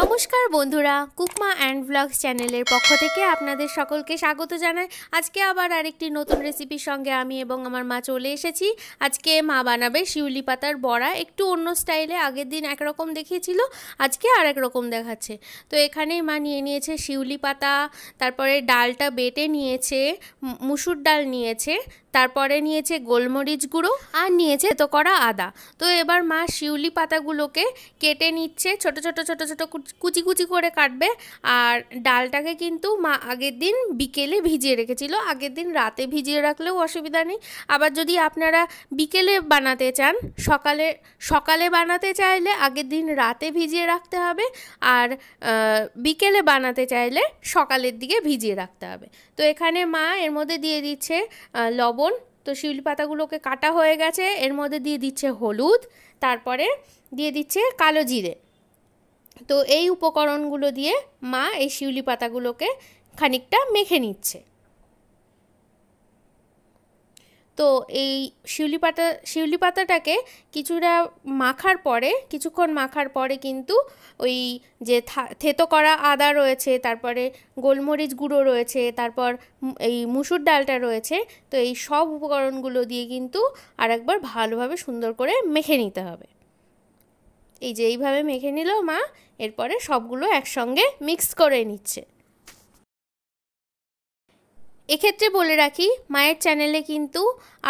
No নমস্কার বন্ধুরা কুকমা and blogs চ্যানেলের পক্ষ থেকে আপনাদের সকলকে স্বাগত জানাই আজকে আবার আরেকটি নতুন রেসিপির সঙ্গে আমি এবং আমার মা চলে এসেছি আজকে মা বানাবে শিউলি পাতার বড়া একটু অন্য স্টাইলে আগের দিন একরকম দেখিয়েছিল আজকে আর রকম দেখাচ্ছে তো এখানেই মা নিয়ে নিয়েছে শিউলি পাতা তারপরে ডালটা বেটে নিয়েছে মুসুর ডাল নিয়েছে তারপরে নিয়েছে গোলমরিচ গুঁড়ো আর নিয়েছে তো করা আদা তো এবার মা শিউলি পাতাগুলোকে কেটে নিচ্ছে ছোট ছোট ছোট ছোট কুচি কুচি করে কাটবে আর ডালটাকে কিন্তু মা আগের দিন বিকেলে ভিজিয়ে রেখেছিল আগের দিন রাতে ভিজিয়ে রাখলেও অসুবিধা নেই আবার যদি আপনারা বিকেলে বানাতে চান সকালে সকালে বানাতে চাইলে আগের দিন রাতে ভিজিয়ে রাখতে হবে আর বিকেলে বানাতে চাইলে সকালের দিকে ভিজিয়ে রাখতে হবে তো এখানে মা এর মধ্যে দিয়ে দিচ্ছে লবণ তো শিউলি পাতাগুলোকে কাটা হয়ে গেছে এর মধ্যে দিয়ে দিচ্ছে হলুদ তারপরে দিয়ে দিচ্ছে কালো জিরে তো এই উপকরণগুলো দিয়ে মা এই শিউলি পাতাগুলোকে খানিকটা মেখে নিচ্ছে তো এই শিউলি পাতা শিউলি পাতাটাকে কিছুটা মাখার পরে কিছুক্ষণ মাখার পরে কিন্তু ওই যে থেতো করা আদা রয়েছে তারপরে গোলমরিচ গুঁড়ো রয়েছে তারপর এই মুসুর ডালটা রয়েছে তো এই সব উপকরণগুলো দিয়ে কিন্তু আরেকবার ভালোভাবে সুন্দর করে মেখে নিতে হবে এই যে এইভাবে মেখে নিল মা এরপরে সবগুলো একসঙ্গে মিক্স করে নিচ্ছে এক্ষেত্রে বলে রাখি মায়ের চ্যানেলে কিন্তু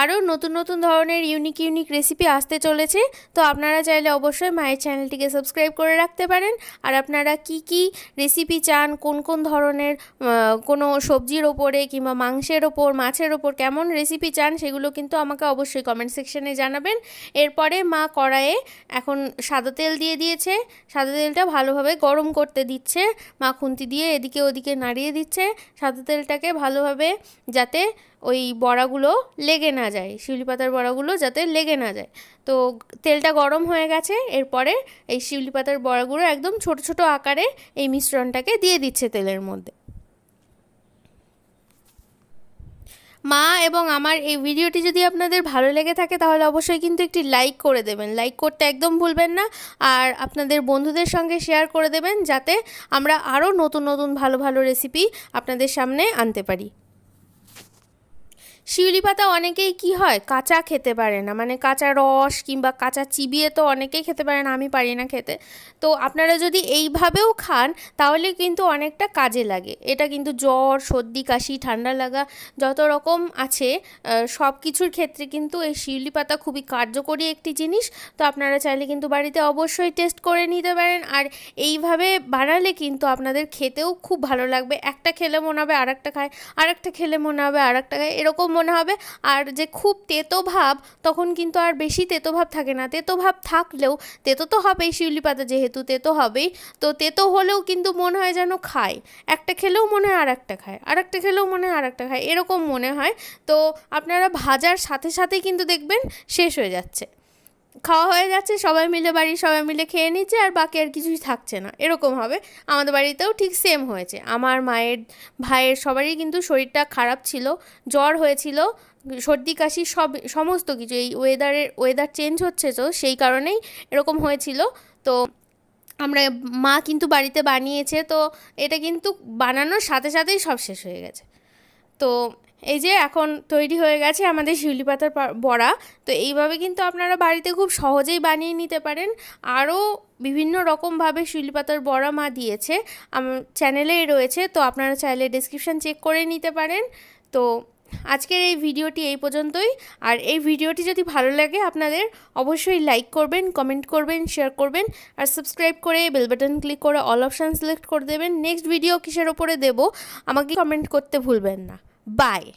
আরও নতুন নতুন ধরনের ইউনিক ইউনিক রেসিপি আসতে চলেছে তো আপনারা চাইলে অবশ্যই মায়ের চ্যানেলটিকে সাবস্ক্রাইব করে রাখতে পারেন আর আপনারা কি কি রেসিপি চান কোন কোন ধরনের কোনো সবজির ওপরে কিংবা মাংসের ওপর মাছের ওপর কেমন রেসিপি চান সেগুলো কিন্তু আমাকে অবশ্যই কমেন্ট সেকশানে জানাবেন এরপরে মা কড়াইয়ে এখন সাদা তেল দিয়ে দিয়েছে সাদা তেলটা ভালোভাবে গরম করতে দিচ্ছে মা খুন্তি দিয়ে এদিকে ওদিকে নাড়িয়ে দিচ্ছে সাদা তেলটাকে ভালোভাবে হবে যাতে ওই বড়াগুলো লেগে না যায় শিউলি পাতার বড়াগুলো যাতে লেগে না যায় তো তেলটা গরম হয়ে গেছে এরপরে এই শিউলি পাতার বড়াগুলো একদম ছোট ছোট আকারে এই মিশ্রণটাকে দিয়ে দিচ্ছে তেলের মধ্যে মা এবং আমার এই ভিডিওটি যদি আপনাদের ভালো লেগে থাকে তাহলে অবশ্যই কিন্তু একটি লাইক করে দেবেন লাইক করতে একদম ভুলবেন না আর আপনাদের বন্ধুদের সঙ্গে শেয়ার করে দেবেন যাতে আমরা আরও নতুন নতুন ভালো ভালো রেসিপি আপনাদের সামনে আনতে পারি শিউলি পাতা অনেকেই কি হয় কাঁচা খেতে পারে না মানে কাঁচা রস কিংবা কাঁচা চিবিয়ে তো অনেকেই খেতে পারে না আমি পারি না খেতে তো আপনারা যদি এইভাবেও খান তাহলে কিন্তু অনেকটা কাজে লাগে এটা কিন্তু জ্বর সর্দি কাশি ঠান্ডা লাগা যত রকম আছে সব কিছুর ক্ষেত্রে কিন্তু এই শিউলি পাতা খুবই কার্যকরী একটি জিনিস তো আপনারা চাইলে কিন্তু বাড়িতে অবশ্যই টেস্ট করে নিতে পারেন আর এইভাবে বানালে কিন্তু আপনাদের খেতেও খুব ভালো লাগবে একটা খেলে মনে হবে আর একটা খায় আর একটা খেলে মনে হবে আর একটা খায় এরকম মনে হবে আর যে খুব তেতো ভাব তখন কিন্তু আর বেশি তেতো ভাব থাকে না তেতো ভাব থাকলেও তেতো তো হবেই শিউলি পাতা যেহেতু তেতো হবেই তো তেতো হলেও কিন্তু মনে হয় যেন খায় একটা খেলেও মনে হয় আর একটা খায় আর একটা খেলেও মনে হয় আর একটা খায় এরকম মনে হয় তো আপনারা ভাজার সাথে সাথেই কিন্তু দেখবেন শেষ হয়ে যাচ্ছে খাওয়া হয়ে যাচ্ছে সবাই মিলে বাড়ির সবাই মিলে খেয়ে নিচ্ছে আর বাকি আর কিছুই থাকছে না এরকম হবে আমাদের বাড়িতেও ঠিক সেম হয়েছে আমার মায়ের ভাইয়ের সবারই কিন্তু শরীরটা খারাপ ছিল জ্বর হয়েছিল সর্দি কাশি সব সমস্ত কিছু এই ওয়েদারের ওয়েদার চেঞ্জ হচ্ছে তো সেই কারণেই এরকম হয়েছিল তো আমরা মা কিন্তু বাড়িতে বানিয়েছে তো এটা কিন্তু বানানোর সাথে সাথেই সব শেষ হয়ে গেছে তো এই যে এখন তৈরি হয়ে গেছে আমাদের শিউলি পাতার বড়া তো এইভাবে কিন্তু আপনারা বাড়িতে খুব সহজেই বানিয়ে নিতে পারেন আরও বিভিন্ন রকমভাবে শিউলি পাতার বড়া মা দিয়েছে চ্যানেলেই রয়েছে তো আপনারা চাইলে ডিসক্রিপশান চেক করে নিতে পারেন তো আজকের এই ভিডিওটি এই পর্যন্তই আর এই ভিডিওটি যদি ভালো লাগে আপনাদের অবশ্যই লাইক করবেন কমেন্ট করবেন শেয়ার করবেন আর সাবস্ক্রাইব করে বেল বাটন ক্লিক করে অল অপশান সিলেক্ট করে দেবেন নেক্সট ভিডিও কিসের ওপরে দেব আমাকে কমেন্ট করতে ভুলবেন না Bye.